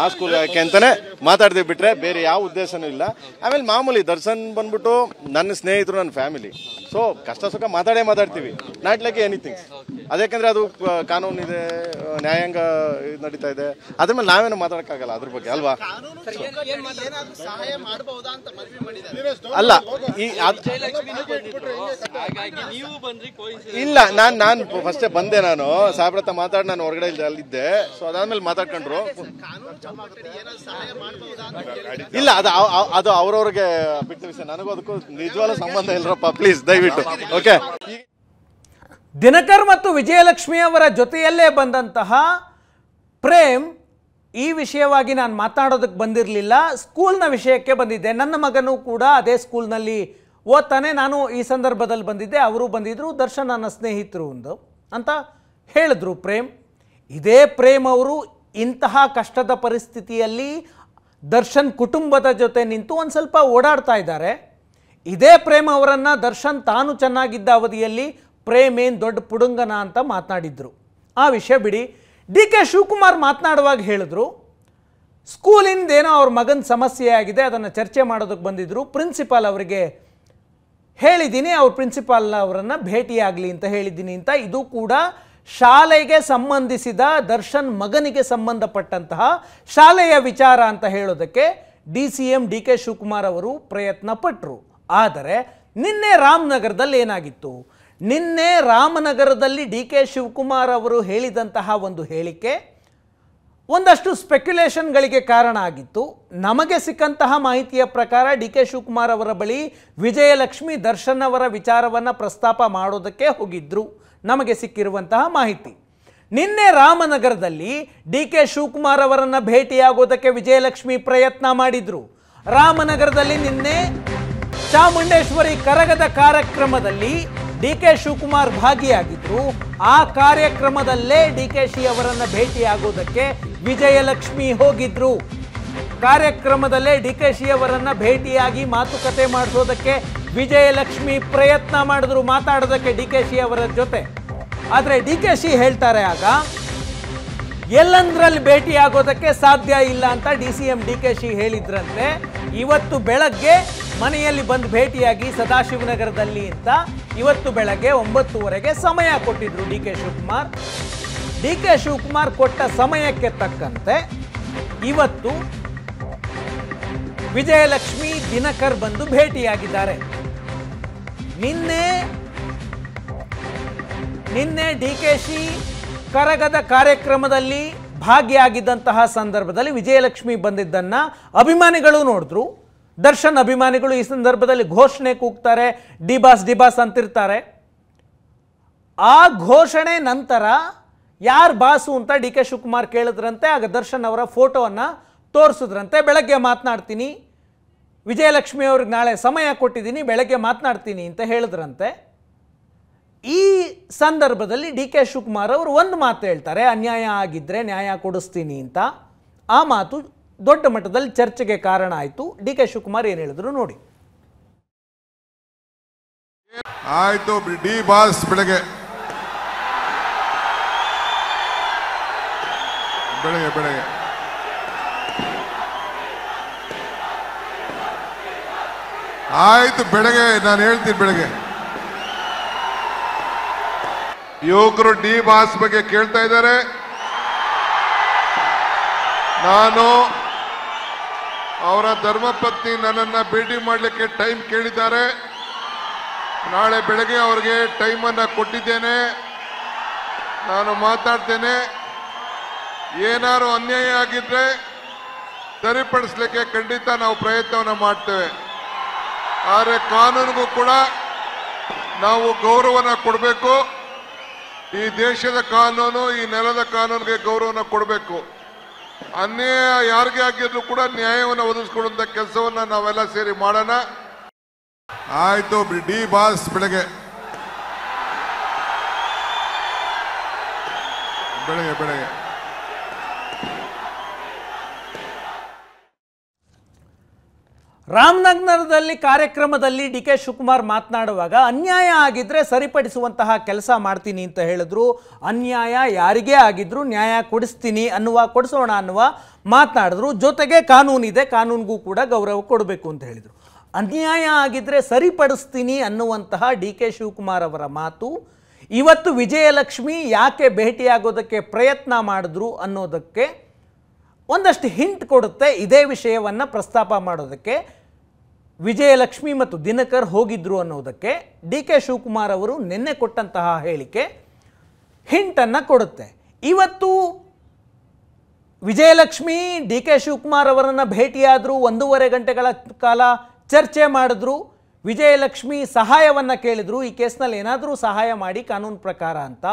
ಆ ಸ್ಕೂಲ್ ಯಾಕೆ ಅಂತಾನೆ ಮಾತಾಡ್ದೇ ಬಿಟ್ರೆ ಬೇರೆ ಯಾವ ಉದ್ದೇಶನೂ ಇಲ್ಲ ಆಮೇಲೆ ಮಾಮೂಲಿ ದರ್ಶನ್ ಬಂದ್ಬಿಟ್ಟು ನನ್ನ ಸ್ನೇಹಿತರು ನನ್ನ ಫ್ಯಾಮಿಲಿ ಸೊ ಕಷ್ಟ ಸುಖ ಮಾತಾಡೇ ಮಾತಾಡ್ತೀವಿ ನಾಟ್ ಲೈಕ್ ಎನಿಥಿಂಗ್ ಅದಕ್ಕೆಂದ್ರೆ ಅದು ಕಾನೂನು ಇದೆ ನ್ಯಾಯಾಂಗ ಇದು ನಡೀತಾ ಇದೆ ಅದ್ರ ಮೇಲೆ ನಾವೇನು ಮಾತಾಡಕ್ಕಾಗಲ್ಲ ಅದ್ರ ಬಗ್ಗೆ ಅಲ್ವಾ ಅಲ್ಲ ಈ ಇಲ್ಲ ನಾನು ನಾನು ಫಸ್ಟೇ ಬಂದೆ ನಾನು ಸಾಹೇಬ್ರ ಹತ್ರ ಮಾತಾಡಿ ನಾನು ಹೊರಗಡೆ ಅಲ್ಲಿದ್ದೆ ಸೊ ಅದಾದ್ಮೇಲೆ ಮಾತಾಡ್ಕೊಂಡ್ರು ಇಲ್ಲ ಅದು ಅದು ಅವ್ರವ್ರಿಗೆ ಬಿಟ್ಟು ವಿಷಯ ನನಗೂ ಅದಕ್ಕೂ ನಿಜವಾದ ಸಂಬಂಧ ಇಲ್ಲರಪ್ಪ ಪ್ಲೀಸ್ ದಯವಿಟ್ಟು ಓಕೆ ದಿನಕರ್ ಮತ್ತು ವಿಜಯಲಕ್ಷ್ಮಿಯವರ ಅವರ ಜೊತೆಯಲ್ಲೇ ಬಂದಂತಹ ಪ್ರೇಮ್ ಈ ವಿಷಯವಾಗಿ ನಾನು ಮಾತಾಡೋದಕ್ಕೆ ಬಂದಿರಲಿಲ್ಲ ಸ್ಕೂಲ್ನ ವಿಷಯಕ್ಕೆ ಬಂದಿದ್ದೆ ನನ್ನ ಮಗನೂ ಕೂಡ ಅದೇ ಸ್ಕೂಲ್ನಲ್ಲಿ ಓದ್ತಾನೆ ನಾನು ಈ ಸಂದರ್ಭದಲ್ಲಿ ಬಂದಿದ್ದೆ ಅವರು ಬಂದಿದ್ದರು ದರ್ಶನ್ ನನ್ನ ಸ್ನೇಹಿತರು ಒಂದು ಅಂತ ಹೇಳಿದ್ರು ಪ್ರೇಮ್ ಇದೇ ಪ್ರೇಮ್ ಅವರು ಇಂತಹ ಕಷ್ಟದ ಪರಿಸ್ಥಿತಿಯಲ್ಲಿ ದರ್ಶನ್ ಕುಟುಂಬದ ಜೊತೆ ನಿಂತು ಒಂದು ಸ್ವಲ್ಪ ಓಡಾಡ್ತಾ ಇದ್ದಾರೆ ಇದೇ ಪ್ರೇಮ್ ಅವರನ್ನು ದರ್ಶನ್ ತಾನು ಚೆನ್ನಾಗಿದ್ದ ಅವಧಿಯಲ್ಲಿ ಪ್ರೇಮೇನ್ ದೊಡ್ಡ ಪುಡುಂಗನ ಅಂತ ಮಾತನಾಡಿದ್ರು ಆ ವಿಷಯ ಬಿಡಿ ಡಿ ಕೆ ಶಿವಕುಮಾರ್ ಮಾತನಾಡುವಾಗ ಹೇಳಿದ್ರು ಸ್ಕೂಲಿಂದ ಏನೋ ಅವ್ರ ಮಗನ ಸಮಸ್ಯೆ ಆಗಿದೆ ಅದನ್ನು ಚರ್ಚೆ ಮಾಡೋದಕ್ಕೆ ಬಂದಿದ್ದರು ಪ್ರಿನ್ಸಿಪಾಲ್ ಅವರಿಗೆ ಹೇಳಿದ್ದೀನಿ ಅವ್ರ ಪ್ರಿನ್ಸಿಪಾಲ್ ಅವರನ್ನು ಭೇಟಿಯಾಗಲಿ ಅಂತ ಹೇಳಿದ್ದೀನಿ ಅಂತ ಇದು ಕೂಡ ಶಾಲೆಗೆ ಸಂಬಂಧಿಸಿದ ದರ್ಶನ್ ಮಗನಿಗೆ ಸಂಬಂಧಪಟ್ಟಂತಹ ಶಾಲೆಯ ವಿಚಾರ ಅಂತ ಹೇಳೋದಕ್ಕೆ D C M D K Shivakumar ಅವರು ಪ್ರಯತ್ನ ಪಟ್ಟರು ಆದರೆ ನಿನ್ನೆ ರಾಮನಗರದಲ್ಲಿ ಏನಾಗಿತ್ತು ನಿನ್ನೆ ರಾಮನಗರದಲ್ಲಿ ಡಿ ಕೆ ಶಿವಕುಮಾರ್ ಅವರು ಹೇಳಿದಂತಹ ಒಂದು ಹೇಳಿಕೆ ಒಂದಷ್ಟು ಸ್ಪೆಕ್ಯುಲೇಷನ್ಗಳಿಗೆ ಕಾರಣ ಆಗಿತ್ತು ನಮಗೆ ಸಿಕ್ಕಂತಹ ಮಾಹಿತಿಯ ಪ್ರಕಾರ ಡಿ ಕೆ ಶಿವಕುಮಾರ್ ಅವರ ಬಳಿ ವಿಜಯಲಕ್ಷ್ಮಿ ದರ್ಶನ್ ಅವರ ವಿಚಾರವನ್ನು ಪ್ರಸ್ತಾಪ ಮಾಡೋದಕ್ಕೆ ಹೋಗಿದ್ದರು ನಮಗೆ ಸಿಕ್ಕಿರುವಂತಹ ಮಾಹಿತಿ ನಿನ್ನೆ ರಾಮನಗರದಲ್ಲಿ ಡಿ ಕೆ ಶಿವಕುಮಾರ್ ಅವರನ್ನು ಭೇಟಿಯಾಗೋದಕ್ಕೆ ವಿಜಯಲಕ್ಷ್ಮಿ ಪ್ರಯತ್ನ ಮಾಡಿದರು ರಾಮನಗರದಲ್ಲಿ ನಿನ್ನೆ ಚಾಮುಂಡೇಶ್ವರಿ ಕರಗದ ಕಾರ್ಯಕ್ರಮದಲ್ಲಿ ಡಿ ಕೆ ಶಿವಕುಮಾರ್ ಭಾಗಿಯಾಗಿದ್ರು ಆ ಕಾರ್ಯಕ್ರಮದಲ್ಲೇ ಡಿ ಕೆ ಶಿ ಅವರನ್ನು ಭೇಟಿಯಾಗೋದಕ್ಕೆ ವಿಜಯಲಕ್ಷ್ಮಿ ಹೋಗಿದ್ರು ಕಾರ್ಯಕ್ರಮದಲ್ಲೇ ಡಿ ಕೆ ಶಿ ಅವರನ್ನು ಭೇಟಿಯಾಗಿ ಮಾತುಕತೆ ಮಾಡಿಸೋದಕ್ಕೆ ವಿಜಯಲಕ್ಷ್ಮಿ ಪ್ರಯತ್ನ ಮಾಡಿದ್ರು ಮಾತಾಡೋದಕ್ಕೆ ಡಿ ಕೆ ಶಿ ಅವರ ಜೊತೆ ಆದರೆ ಡಿ ಕೆ ಶಿ ಹೇಳ್ತಾರೆ ಆಗ ಎಲ್ಲಂದ್ರಲ್ಲಿ ಭೇಟಿಯಾಗೋದಕ್ಕೆ ಸಾಧ್ಯ ಇಲ್ಲ ಅಂತ D C M D K Shi ಹೇಳಿದ್ರಂತೆ ಇವತ್ತು ಬೆಳಗ್ಗೆ ಮನೆಯಲ್ಲಿ ಬಂದು ಭೇಟಿಯಾಗಿ ಸದಾಶಿವನಗರದಲ್ಲಿ ಅಂತ ಇವತ್ತು ಬೆಳಗ್ಗೆ ಒಂಬತ್ತುವರೆಗೆ ಸಮಯ ಕೊಟ್ಟಿದ್ರು D K Shivakumar D K Shivakumar ಕೊಟ್ಟ ಸಮಯಕ್ಕೆ ತಕ್ಕಂತೆ ಇವತ್ತು ವಿಜಯಲಕ್ಷ್ಮಿ ದಿನಕರ್ ಬಂದು ಭೇಟಿಯಾಗಿದ್ದಾರೆ ನಿನ್ನೆ ನಿನ್ನೆ ಡಿ ಕೆ ಶಿ ಕರಗದ ಕಾರ್ಯಕ್ರಮದಲ್ಲಿ ಭಾಗಿಯಾಗಿದ್ದಂತಹ ಸಂದರ್ಭದಲ್ಲಿ ವಿಜಯಲಕ್ಷ್ಮಿ ಬಂದಿದ್ದನ್ನು ಅಭಿಮಾನಿಗಳು ನೋಡಿದ್ರು ದರ್ಶನ್ ಅಭಿಮಾನಿಗಳು ಈ ಸಂದರ್ಭದಲ್ಲಿ ಘೋಷಣೆ ಕೂಗ್ತಾರೆ ಡಿಬಾಸ್ ಡಿಬಾಸ್ ಅಂತಿರ್ತಾರೆ ಆ ಘೋಷಣೆ ನಂತರ ಯಾರು ಬಾಸು ಅಂತ ಡಿ ಕೆ ಶಿವಕುಮಾರ್ ಕೇಳಿದ್ರಂತೆ ಆಗ ದರ್ಶನ್ ಅವರ ಫೋಟೋವನ್ನು ತೋರಿಸಿದ್ರಂತೆ ಬೆಳಗ್ಗೆ ಮಾತನಾಡ್ತೀನಿ ವಿಜಯಲಕ್ಷ್ಮಿ ಅವ್ರಿಗೆ ನಾಳೆ ಸಮಯ ಕೊಟ್ಟಿದ್ದೀನಿ ಬೆಳಗ್ಗೆ ಮಾತನಾಡ್ತೀನಿ ಅಂತ ಹೇಳಿದ್ರಂತೆ ಈ ಸಂದರ್ಭದಲ್ಲಿ ಡಿ ಕೆ ಶಿವಕುಮಾರ್ ಅವರು ಒಂದು ಮಾತು ಹೇಳ್ತಾರೆ ಅನ್ಯಾಯ ಆಗಿದ್ದರೆ ನ್ಯಾಯ ಕೊಡಿಸ್ತೀನಿ ಅಂತ ಆ ಮಾತು ದೊಡ್ಡ ಮಟ್ಟದಲ್ಲಿ ಚರ್ಚೆಗೆ ಕಾರಣ ಆಯಿತು ಡಿ ಕೆ ಶಿವಕುಮಾರ್ ಏನು ಹೇಳಿದ್ರು ನೋಡಿ ಆಯಿತು ಡಿ ಬಾಸ್ ಬೆಳಗ್ಗೆ ಬೆಳಗ್ಗೆ ಬೆಳಗ್ಗೆ ಆಯಿತು ಬೆಳಗ್ಗೆ ನಾನು ಹೇಳ್ತೀನಿ ಬೆಳಗ್ಗೆ ಯುವಕರು ಡಿ ಬಾಸ್ ಬಗ್ಗೆ ಕೇಳ್ತಾ ಇದ್ದಾರೆ ನಾನು ಅವರ ಧರ್ಮಪತ್ನಿ ನನ್ನನ್ನು ಭೇಟಿ ಮಾಡಲಿಕ್ಕೆ ಟೈಮ್ ಕೇಳಿದ್ದಾರೆ ನಾಳೆ ಬೆಳಗ್ಗೆ ಅವರಿಗೆ ಟೈಮನ್ನು ಕೊಟ್ಟಿದ್ದೇನೆ ನಾನು ಮಾತಾಡ್ತೇನೆ ಏನಾರು ಅನ್ಯಾಯ ಆಗಿದ್ರೆ ಸರಿಪಡಿಸ್ಲಿಕ್ಕೆ ಖಂಡಿತ ನಾವು ಪ್ರಯತ್ನವನ್ನು ಮಾಡ್ತೇವೆ ಆದರೆ ಕಾನೂನಿಗೂ ಕೂಡ ನಾವು ಗೌರವನ ಕೊಡಬೇಕು ಈ ದೇಶದ ಕಾನೂನು ಈ ನೆಲದ ಕಾನೂನಿಗೆ ಗೌರವನ ಕೊಡಬೇಕು ಅನ್ಯಾಯ ಯಾರಿಗೆ ಆಗಿದ್ರು ಕೂಡ ನ್ಯಾಯವನ್ನು ಒದಗಿಸ್ಕೊಡುವಂತ ಕೆಲಸವನ್ನ ನಾವೆಲ್ಲ ಸೇರಿ ಮಾಡೋಣ ಆಯ್ತು ಡಿ ಬಾಸ್ ಬೆಳಗ್ಗೆ ಬೆಳಗ್ಗೆ ಬೆಳಗ್ಗೆ ರಾಮನಗರದಲ್ಲಿ ಕಾರ್ಯಕ್ರಮದಲ್ಲಿ ಡಿ ಕೆ ಶಿವಕುಮಾರ್ ಮಾತನಾಡುವಾಗ ಅನ್ಯಾಯ ಆಗಿದ್ದರೆ ಸರಿಪಡಿಸುವಂತಹ ಕೆಲಸ ಮಾಡ್ತೀನಿ ಅಂತ ಹೇಳಿದ್ರು ಅನ್ಯಾಯ ಯಾರಿಗೇ ಆಗಿದ್ರು ನ್ಯಾಯ ಕೊಡಿಸ್ತೀನಿ ಅನ್ನುವ ಕೊಡಿಸೋಣ ಅನ್ನುವ ಮಾತನಾಡಿದ್ರು ಜೊತೆಗೆ ಕಾನೂನಿದೆ ಕಾನೂನಿಗೂ ಕೂಡ ಗೌರವ ಕೊಡಬೇಕು ಅಂತ ಹೇಳಿದರು ಅನ್ಯಾಯ ಆಗಿದ್ದರೆ ಸರಿಪಡಿಸ್ತೀನಿ ಅನ್ನುವಂತಹ ಡಿ ಕೆ ಶಿವಕುಮಾರ್ ಅವರ ಮಾತು ಇವತ್ತು ವಿಜಯಲಕ್ಷ್ಮಿ ಯಾಕೆ ಭೇಟಿಯಾಗೋದಕ್ಕೆ ಪ್ರಯತ್ನ ಮಾಡಿದ್ರು ಅನ್ನೋದಕ್ಕೆ ಒಂದಷ್ಟು ಹಿಂಟ್ ಕೊಡುತ್ತೆ ಇದೇ ವಿಷಯವನ್ನು ಪ್ರಸ್ತಾಪ ಮಾಡೋದಕ್ಕೆ ವಿಜಯಲಕ್ಷ್ಮಿ ಮತ್ತು ದಿನಕರ್ ಹೋಗಿದ್ರು ಅನ್ನೋದಕ್ಕೆ ಡಿ ಕೆ ಶಿವಕುಮಾರ್ ಅವರು ನಿನ್ನೆ ಕೊಟ್ಟಂತಹ ಹೇಳಿಕೆ ಹಿಂಟನ್ನು ಕೊಡುತ್ತೆ ಇವತ್ತು ವಿಜಯಲಕ್ಷ್ಮಿ ಡಿ ಕೆ ಶಿವಕುಮಾರ್ ಅವರನ್ನು ಭೇಟಿಯಾದರೂ ಒಂದೂವರೆ ಗಂಟೆಗಳ ಕಾಲ ಚರ್ಚೆ ಮಾಡಿದ್ರು ವಿಜಯಲಕ್ಷ್ಮಿ ಸಹಾಯವನ್ನು ಕೇಳಿದರು ಈ ಕೇಸ್ನಲ್ಲಿ ಏನಾದರೂ ಸಹಾಯ ಮಾಡಿ ಕಾನೂನು ಪ್ರಕಾರ ಅಂತ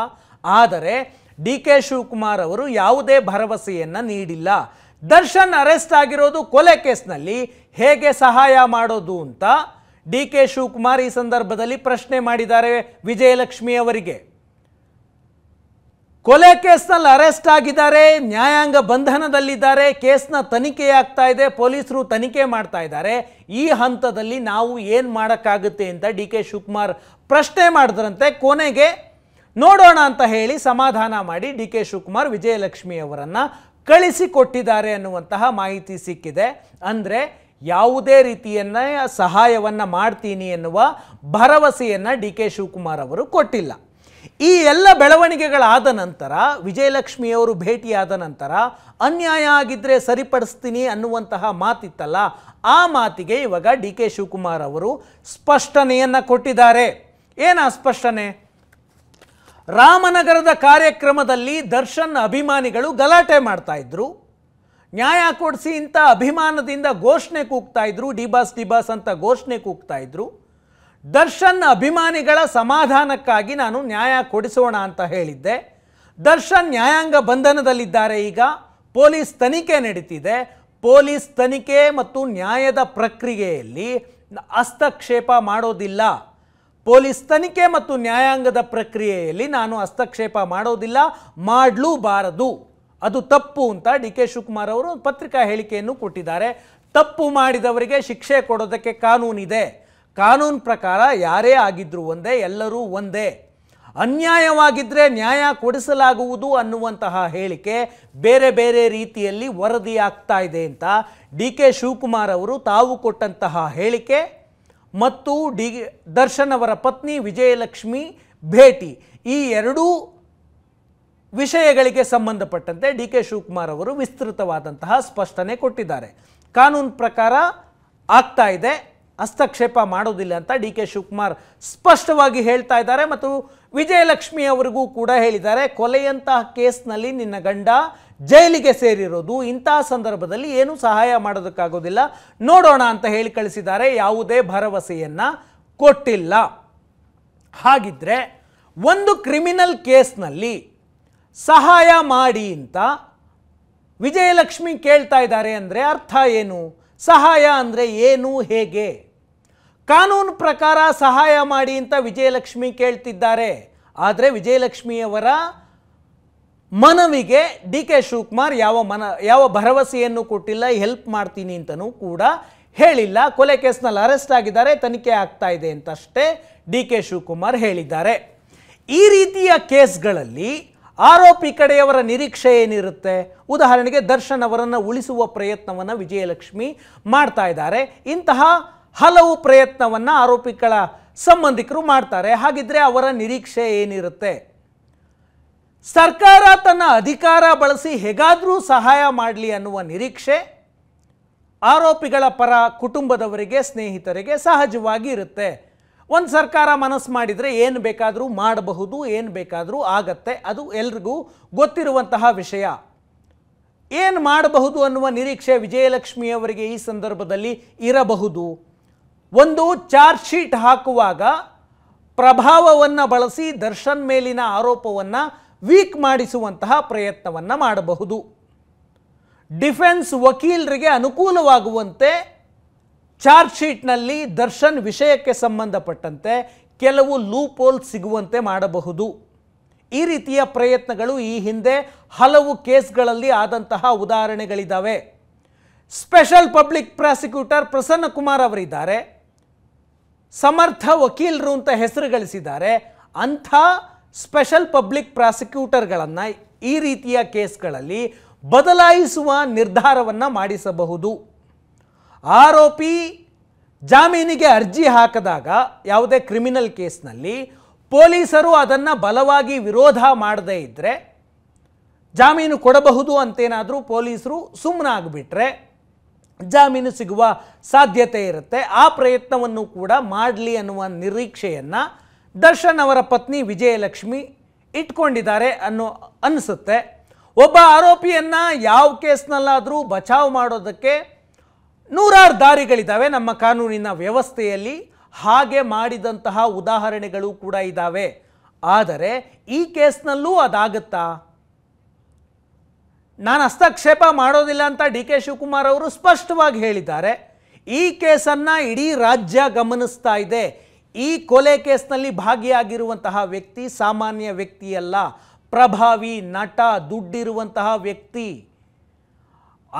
ಆದರೆ ಡಿ ಕೆ ಶಿವಕುಮಾರ್ ಅವರು ಯಾವುದೇ ಭರವಸೆಯನ್ನು ನೀಡಿಲ್ಲ ದರ್ಶನ್ ಅರೆಸ್ಟ್ ಆಗಿರೋದು ಕೊಲೆ ಕೇಸ್ನಲ್ಲಿ ಹೇಗೆ ಸಹಾಯ ಮಾಡೋದು ಅಂತ ಡಿ ಕೆ ಶಿವಕುಮಾರ್ ಈ ಸಂದರ್ಭದಲ್ಲಿ ಪ್ರಶ್ನೆ ಮಾಡಿದ್ದಾರೆ ವಿಜಯಲಕ್ಷ್ಮಿ ಅವರಿಗೆ ಕೊಲೆ ಕೇಸ್ನಲ್ಲಿ ಅರೆಸ್ಟ್ ಆಗಿದ್ದಾರೆ ನ್ಯಾಯಾಂಗ ಬಂಧನದಲ್ಲಿದ್ದಾರೆ ಕೇಸ್ನ ತನಿಖೆ ಆಗ್ತಾ ಇದೆ ಪೊಲೀಸರು ತನಿಖೆ ಮಾಡ್ತಾ ಇದ್ದಾರೆ ಈ ಹಂತದಲ್ಲಿ ನಾವು ಏನು ಮಾಡೋಕ್ಕಾಗುತ್ತೆ ಅಂತ ಡಿ ಕೆ ಶಿವಕುಮಾರ್ ಪ್ರಶ್ನೆ ಮಾಡಿದ್ರಂತೆ ಕೊನೆಗೆ ನೋಡೋಣ ಅಂತ ಹೇಳಿ ಸಮಾಧಾನ ಮಾಡಿ ಡಿ ಕೆ ಶಿವಕುಮಾರ್ ವಿಜಯಲಕ್ಷ್ಮಿ ಅವರನ್ನು ಕಳಿಸಿಕೊಟ್ಟಿದ್ದಾರೆ ಅನ್ನುವಂತಹ ಮಾಹಿತಿ ಸಿಕ್ಕಿದೆ ಅಂದರೆ ಯಾವುದೇ ರೀತಿಯನ್ನ ಸಹಾಯವನ್ನು ಮಾಡ್ತೀನಿ ಎನ್ನುವ ಭರವಸೆಯನ್ನು ಡಿ ಕೆ ಶಿವಕುಮಾರ್ ಅವರು ಕೊಟ್ಟಿಲ್ಲ ಈ ಎಲ್ಲ ಬೆಳವಣಿಗೆಗಳಾದ ನಂತರ ವಿಜಯಲಕ್ಷ್ಮಿಯವರು ಭೇಟಿಯಾದ ನಂತರ ಅನ್ಯಾಯ ಆಗಿದ್ದರೆ ಸರಿಪಡಿಸ್ತೀನಿ ಅನ್ನುವಂತಹ ಮಾತಿತ್ತಲ್ಲ ಆ ಮಾತಿಗೆ ಇವಾಗ ಡಿ ಕೆ ಶಿವಕುಮಾರ್ ಅವರು ಸ್ಪಷ್ಟನೆಯನ್ನು ಕೊಟ್ಟಿದ್ದಾರೆ ಏನು ಸ್ಪಷ್ಟನೆ ರಾಮನಗರದ ಕಾರ್ಯಕ್ರಮದಲ್ಲಿ ದರ್ಶನ್ ಅಭಿಮಾನಿಗಳು ಗಲಾಟೆ ಮಾಡ್ತಾ ಇದ್ರು ನ್ಯಾಯ ಕೊಡಿಸಿ ಇಂಥ ಅಭಿಮಾನದಿಂದ ಘೋಷಣೆ ಕೂಗ್ತಾ ಇದ್ರು ಡಿಬಾಸ್ ಡಿಬಾಸ್ ಅಂತ ಘೋಷಣೆ ಕೂಗ್ತಾ ಇದ್ರು ದರ್ಶನ್ ಅಭಿಮಾನಿಗಳ ಸಮಾಧಾನಕ್ಕಾಗಿ ನಾನು ನ್ಯಾಯ ಕೊಡಿಸೋಣ ಅಂತ ಹೇಳಿದ್ದೆ ದರ್ಶನ್ ನ್ಯಾಯಾಂಗ ಬಂಧನದಲ್ಲಿದ್ದಾರೆ ಈಗ ಪೊಲೀಸ್ ತನಿಖೆ ನಡೀತಿದೆ ಪೊಲೀಸ್ ತನಿಖೆ ಮತ್ತು ನ್ಯಾಯದ ಪ್ರಕ್ರಿಯೆಯಲ್ಲಿ ಹಸ್ತಕ್ಷೇಪ ಮಾಡೋದಿಲ್ಲ ಪೊಲೀಸ್ ತನಿಖೆ ಮತ್ತು ನ್ಯಾಯಾಂಗದ ಪ್ರಕ್ರಿಯೆಯಲ್ಲಿ ನಾನು ಹಸ್ತಕ್ಷೇಪ ಮಾಡೋದಿಲ್ಲ ಮಾಡಲೂ ಬಾರದು ಅದು ತಪ್ಪು ಅಂತ ಡಿ ಕೆ ಶಿವಕುಮಾರ್ ಅವರು ಪತ್ರಿಕಾ ಹೇಳಿಕೆಯನ್ನು ಕೊಟ್ಟಿದ್ದಾರೆ ತಪ್ಪು ಮಾಡಿದವರಿಗೆ ಶಿಕ್ಷೆ ಕೊಡೋದಕ್ಕೆ ಕಾನೂನಿದೆ ಕಾನೂನು ಪ್ರಕಾರ ಯಾರೇ ಆಗಿದ್ದರೂ ಒಂದೇ ಎಲ್ಲರೂ ಒಂದೇ ಅನ್ಯಾಯವಾಗಿದ್ದರೆ ನ್ಯಾಯ ಕೊಡಿಸಲಾಗುವುದು ಅನ್ನುವಂತಹ ಹೇಳಿಕೆ ಬೇರೆ ಬೇರೆ ರೀತಿಯಲ್ಲಿ ವರದಿಯಾಗ್ತಾ ಇದೆ ಅಂತ ಡಿ ಕೆ ಶಿವಕುಮಾರ್ ಅವರು ತಾವು ಕೊಟ್ಟಂತಹ ಹೇಳಿಕೆ ಮತ್ತು ಡಿ ದರ್ಶನ್ ಅವರ ಪತ್ನಿ ವಿಜಯಲಕ್ಷ್ಮಿ ಭೇಟಿ ಈ ಎರಡೂ ವಿಷಯಗಳಿಗೆ ಸಂಬಂಧಪಟ್ಟಂತೆ ಡಿ ಕೆ ಶಿವಕುಮಾರ್ ಅವರು ವಿಸ್ತೃತವಾದಂತಹ ಸ್ಪಷ್ಟನೆ ಕೊಟ್ಟಿದ್ದಾರೆ ಕಾನೂನು ಪ್ರಕಾರ ಆಗ್ತಾ ಇದೆ ಹಸ್ತಕ್ಷೇಪ ಮಾಡೋದಿಲ್ಲ ಅಂತ ಡಿ ಕೆ ಶಿವಕುಮಾರ್ ಸ್ಪಷ್ಟವಾಗಿ ಹೇಳ್ತಾ ಇದ್ದಾರೆ ಮತ್ತು ವಿಜಯಲಕ್ಷ್ಮಿ ಅವರಿಗೂ ಕೂಡ ಹೇಳಿದ್ದಾರೆ ಕೊಲೆಯಂತಹ ಕೇಸ್ನಲ್ಲಿ ನಿನ್ನ ಗಂಡ ಜೈಲಿಗೆ ಸೇರಿರೋದು ಇಂತಹ ಸಂದರ್ಭದಲ್ಲಿ ಏನೂ ಸಹಾಯ ಮಾಡೋದಕ್ಕಾಗೋದಿಲ್ಲ ನೋಡೋಣ ಅಂತ ಹೇಳಿ ಕಳಿಸಿದ್ದಾರೆ ಯಾವುದೇ ಭರವಸೆಯನ್ನು ಕೊಟ್ಟಿಲ್ಲ ಹಾಗಿದ್ರೆ ಒಂದು ಕ್ರಿಮಿನಲ್ ಕೇಸ್ನಲ್ಲಿ ಸಹಾಯ ಮಾಡಿ ಅಂತ ವಿಜಯಲಕ್ಷ್ಮಿ ಕೇಳ್ತಾ ಇದ್ದಾರೆ ಅಂದರೆ ಅರ್ಥ ಏನು ಸಹಾಯ ಅಂದರೆ ಏನು ಹೇಗೆ ಕಾನೂನು ಪ್ರಕಾರ ಸಹಾಯ ಮಾಡಿ ಅಂತ ವಿಜಯಲಕ್ಷ್ಮಿ ಕೇಳ್ತಿದ್ದಾರೆ ಆದರೆ ವಿಜಯಲಕ್ಷ್ಮಿಯವರ ಮನವಿಗೆ ಡಿ ಕೆ ಶಿವಕುಮಾರ್ ಯಾವ ಮನ ಯಾವ ಭರವಸೆಯನ್ನು ಕೊಟ್ಟಿಲ್ಲ ಹೆಲ್ಪ್ ಮಾಡ್ತೀನಿ ಅಂತಲೂ ಕೂಡ ಹೇಳಿಲ್ಲ ಕೊಲೆ ಕೇಸ್ನಲ್ಲಿ ಅರೆಸ್ಟ್ ಆಗಿದ್ದಾರೆ ತನಿಖೆ ಆಗ್ತಾ ಇದೆ ಅಂತಷ್ಟೇ ಡಿ ಕೆ ಶಿವಕುಮಾರ್ ಹೇಳಿದ್ದಾರೆ ಈ ರೀತಿಯ ಕೇಸ್ಗಳಲ್ಲಿ ಆರೋಪಿ ಕಡೆಯವರ ನಿರೀಕ್ಷೆ ಏನಿರುತ್ತೆ ಉದಾಹರಣೆಗೆ ದರ್ಶನ್ ಅವರನ್ನು ಉಳಿಸುವ ಪ್ರಯತ್ನವನ್ನು ವಿಜಯಲಕ್ಷ್ಮಿ ಮಾಡ್ತಾ ಇದ್ದಾರೆ ಇಂತಹ ಹಲವು ಪ್ರಯತ್ನವನ್ನು ಆರೋಪಿಗಳ ಸಂಬಂಧಿಕರು ಮಾಡ್ತಾರೆ ಹಾಗಿದ್ರೆ ಅವರ ನಿರೀಕ್ಷೆ ಏನಿರುತ್ತೆ ಸರ್ಕಾರ ತನ್ನ ಅಧಿಕಾರ ಬಳಸಿ ಹೇಗಾದರೂ ಸಹಾಯ ಮಾಡಲಿ ಅನ್ನುವ ನಿರೀಕ್ಷೆ ಆರೋಪಿಗಳ ಪರ ಕುಟುಂಬದವರಿಗೆ ಸ್ನೇಹಿತರಿಗೆ ಸಹಜವಾಗಿ ಇರುತ್ತೆ ಒಂದು ಸರ್ಕಾರ ಮನಸ್ಸು ಮಾಡಿದರೆ ಏನು ಬೇಕಾದರೂ ಮಾಡಬಹುದು ಏನು ಬೇಕಾದರೂ ಆಗತ್ತೆ ಅದು ಎಲ್ರಿಗೂ ಗೊತ್ತಿರುವಂತಹ ವಿಷಯ ಏನು ಮಾಡಬಹುದು ಅನ್ನುವ ನಿರೀಕ್ಷೆ ವಿಜಯಲಕ್ಷ್ಮಿಯವರಿಗೆ ಈ ಸಂದರ್ಭದಲ್ಲಿ ಇರಬಹುದು ಒಂದು ಚಾರ್ಜ್ ಶೀಟ್ ಹಾಕುವಾಗ ಪ್ರಭಾವವನ್ನು ಬಳಸಿ ದರ್ಶನ್ ಮೇಲಿನ ಆರೋಪವನ್ನು ವೀಕ್ ಮಾಡಿಸುವಂತಹ ಪ್ರಯತ್ನವನ್ನು ಮಾಡಬಹುದು ಡಿಫೆನ್ಸ್ ವಕೀಲರಿಗೆ ಅನುಕೂಲವಾಗುವಂತೆ ಚಾರ್ಜ್ ಶೀಟ್ನಲ್ಲಿ ದರ್ಶನ್ ವಿಷಯಕ್ಕೆ ಸಂಬಂಧಪಟ್ಟಂತೆ ಕೆಲವು ಲೂಪೋಲ್ ಸಿಗುವಂತೆ ಮಾಡಬಹುದು ಈ ರೀತಿಯ ಪ್ರಯತ್ನಗಳು ಈ ಹಿಂದೆ ಹಲವು ಕೇಸ್ಗಳಲ್ಲಿ ಆದಂತಹ ಉದಾಹರಣೆಗಳಿದ್ದಾವೆ special public prosecutor Prasanna Kumar ಅವರಿದ್ದಾರೆ ಸಮರ್ಥ ವಕೀಲರು ಅಂತ ಹೆಸರು ಗಳಿಸಿದ್ದಾರೆ ಅಂಥ ಸ್ಪೆಷಲ್ ಪಬ್ಲಿಕ್ ಪ್ರಾಸಿಕ್ಯೂಟರ್ಗಳನ್ನು ಈ ರೀತಿಯ ಕೇಸ್ಗಳಲ್ಲಿ ಬದಲಾಯಿಸುವ ನಿರ್ಧಾರವನ್ನು ಮಾಡಿಸಬಹುದು ಆರೋಪಿ ಜಾಮೀನಿಗೆ ಅರ್ಜಿ ಹಾಕಿದಾಗ ಯಾವುದೇ ಕ್ರಿಮಿನಲ್ ಕೇಸ್ನಲ್ಲಿ ಪೊಲೀಸರು ಅದನ್ನು ಬಲವಾಗಿ ವಿರೋಧ ಮಾಡದೇ ಇದ್ದರೆ ಜಾಮೀನು ಕೊಡಬಹುದು ಅಂತೇನಾದರೂ ಪೊಲೀಸರು ಸುಮ್ಮನಾಗ್ಬಿಟ್ರೆ ಜಾಮೀನು ಸಿಗುವ ಸಾಧ್ಯತೆ ಇರುತ್ತೆ ಆ ಪ್ರಯತ್ನವನ್ನು ಕೂಡ ಮಾಡಲಿ ಅನ್ನುವ ನಿರೀಕ್ಷೆಯನ್ನು ದರ್ಶನ್ ಅವರ ಪತ್ನಿ ವಿಜಯಲಕ್ಷ್ಮಿ ಇಟ್ಕೊಂಡಿದ್ದಾರೆ ಅನ್ನೋ ಅನಿಸುತ್ತೆ ಒಬ್ಬ ಆರೋಪಿಯನ್ನು ಯಾವ ಕೇಸ್ನಲ್ಲಾದರೂ ಬಚಾವ್ ಮಾಡೋದಕ್ಕೆ ನೂರಾರು ದಾರಿಗಳಿದ್ದಾವೆ ನಮ್ಮ ಕಾನೂನಿನ ವ್ಯವಸ್ಥೆಯಲ್ಲಿ ಹಾಗೆ ಮಾಡಿದಂತಹ ಉದಾಹರಣೆಗಳು ಕೂಡ ಇದ್ದಾವೆ ಆದರೆ ಈ ಕೇಸ್ನಲ್ಲೂ ಅದಾಗುತ್ತಾ ನಾನು ಹಸ್ತಕ್ಷೇಪ ಮಾಡೋದಿಲ್ಲ ಅಂತ ಡಿ ಕೆ ಶಿವಕುಮಾರ್ ಅವರು ಸ್ಪಷ್ಟವಾಗಿ ಹೇಳಿದ್ದಾರೆ ಈ ಕೇಸನ್ನು ಇಡೀ ರಾಜ್ಯ ಗಮನಿಸ್ತಾ ಇದೆ ಈ ಕೊಲೆ ಕೇಸ್ನಲ್ಲಿ ಭಾಗಿಯಾಗಿರುವಂತಹ ವ್ಯಕ್ತಿ ಸಾಮಾನ್ಯ ವ್ಯಕ್ತಿಯಲ್ಲ ಪ್ರಭಾವಿ ನಟ ದುಡ್ಡಿರುವಂತಹ ವ್ಯಕ್ತಿ